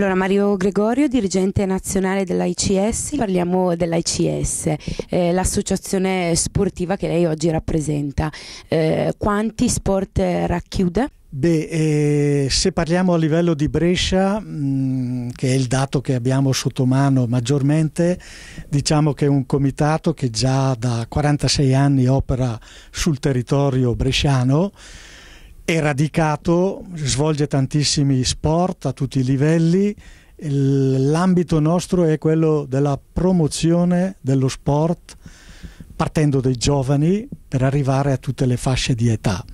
Allora, Mario Gregorio, dirigente nazionale dell'AICS, parliamo dell'AICS, eh, l'associazione sportiva che lei oggi rappresenta. Eh, quanti sport racchiude? Beh, eh, se parliamo a livello di Brescia, mh, mm, che è il dato che abbiamo sotto mano maggiormente, diciamo che è un comitato che già da 46 anni opera sul territorio bresciano, è radicato, svolge tantissimi sport a tutti i livelli. L'ambito nostro è quello della promozione dello sport partendo dai giovani per arrivare a tutte le fasce di età.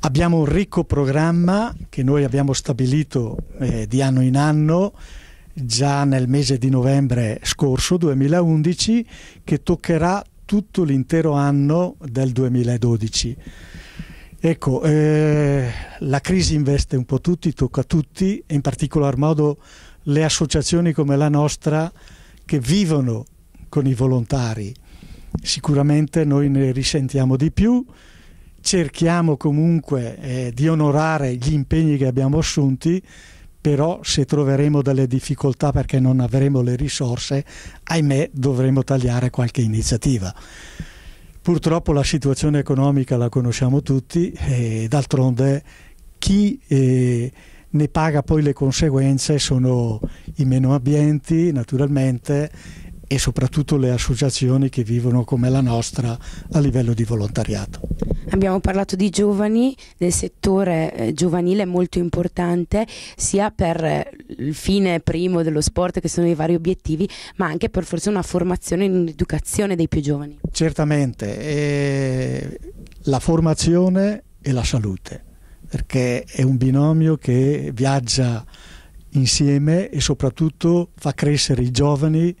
Abbiamo un ricco programma che noi abbiamo stabilito eh, di anno in anno già nel mese di novembre scorso 2011 che toccherà tutto l'intero anno del 2012 Ecco, eh, la crisi investe un po' tutti, tocca tutti e in particolar modo le associazioni come la nostra che vivono con i volontari. Sicuramente noi ne risentiamo di più, cerchiamo comunque eh, di onorare gli impegni che abbiamo assunti, però se troveremo delle difficoltà perché non avremo le risorse, ahimè dovremo tagliare qualche iniziativa. Purtroppo la situazione economica la conosciamo tutti e d'altronde chi eh, ne paga poi le conseguenze sono i meno ambienti naturalmente e soprattutto le associazioni che vivono come la nostra a livello di volontariato. Abbiamo parlato di giovani, del settore eh, giovanile molto importante sia per eh, il fine primo dello sport che sono i vari obiettivi, ma anche per forse una formazione e un'educazione dei più giovani. Certamente, eh, la formazione e la salute, perché è un binomio che viaggia insieme e soprattutto fa crescere i giovani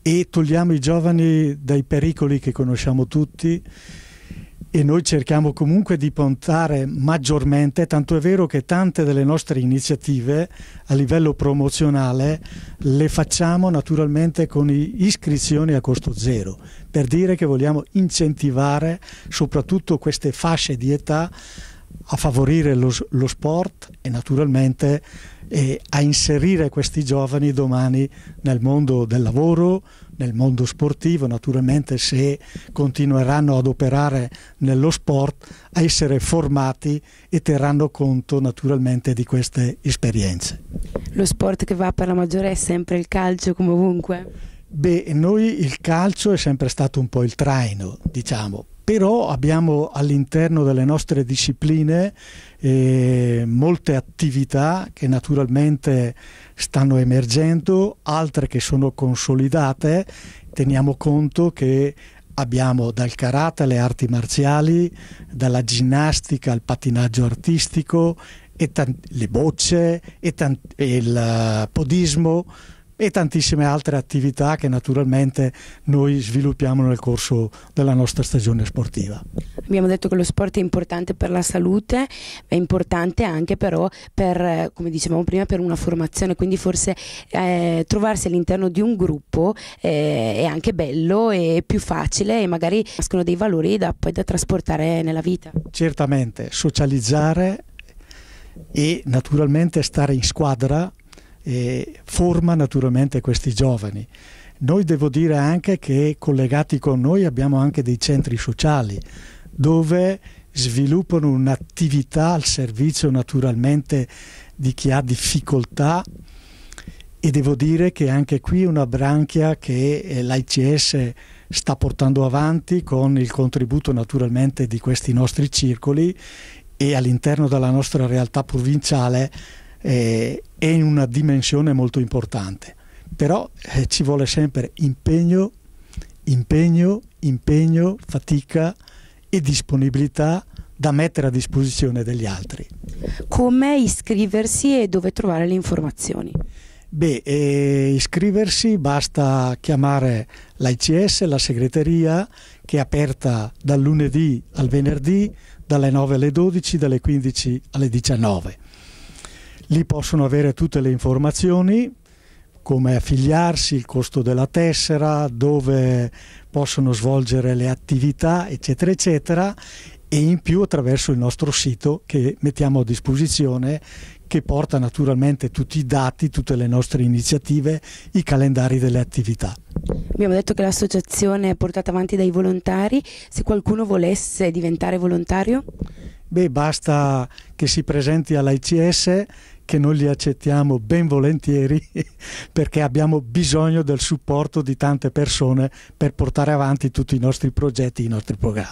e togliamo i giovani dai pericoli che conosciamo tutti e noi cerchiamo comunque di puntare maggiormente, tanto è vero che tante delle nostre iniziative a livello promozionale le facciamo naturalmente con iscrizioni a costo zero, per dire che vogliamo incentivare soprattutto queste fasce di età a favorire lo, lo sport e naturalmente eh, a inserire questi giovani domani nel mondo del lavoro, nel mondo sportivo, naturalmente se continueranno ad operare nello sport, a essere formati e terranno conto naturalmente di queste esperienze. Lo sport che va per la maggiore è sempre il calcio come ovunque? Beh, noi il calcio è sempre stato un po' il traino, diciamo, però abbiamo all'interno delle nostre discipline eh, molte attività che naturalmente stanno emergendo, altre che sono consolidate, teniamo conto che abbiamo dal karate alle arti marziali, dalla ginnastica al pattinaggio artistico, le bocce e, e il eh, podismo, e tantissime altre attività che naturalmente noi sviluppiamo nel corso della nostra stagione sportiva. Abbiamo detto che lo sport è importante per la salute, è importante anche però per, come dicevamo prima, per una formazione, quindi forse eh, trovarsi all'interno di un gruppo eh, è anche bello e più facile e magari nascono dei valori da, poi da trasportare nella vita. Certamente, socializzare e naturalmente stare in squadra e forma naturalmente questi giovani. Noi devo dire anche che collegati con noi abbiamo anche dei centri sociali dove sviluppano un'attività al servizio naturalmente di chi ha difficoltà e devo dire che anche qui è una branchia che eh, l'ICS sta portando avanti con il contributo naturalmente di questi nostri circoli e all'interno della nostra realtà provinciale eh, è in una dimensione molto importante, però eh, ci vuole sempre impegno, impegno, impegno, fatica e disponibilità da mettere a disposizione degli altri. Come iscriversi e dove trovare le informazioni? Beh, eh, iscriversi basta chiamare l'ICS, la segreteria, che è aperta dal lunedì al venerdì, dalle 9 alle 12, dalle 15 alle 19. Lì possono avere tutte le informazioni, come affiliarsi, il costo della tessera, dove possono svolgere le attività, eccetera, eccetera, e in più attraverso il nostro sito che mettiamo a disposizione, che porta naturalmente tutti i dati, tutte le nostre iniziative, i calendari delle attività. Abbiamo detto che l'associazione è portata avanti dai volontari, se qualcuno volesse diventare volontario? Beh, basta che si presenti all'ICS che non li accettiamo ben volentieri perché abbiamo bisogno del supporto di tante persone per portare avanti tutti i nostri progetti, i nostri programmi.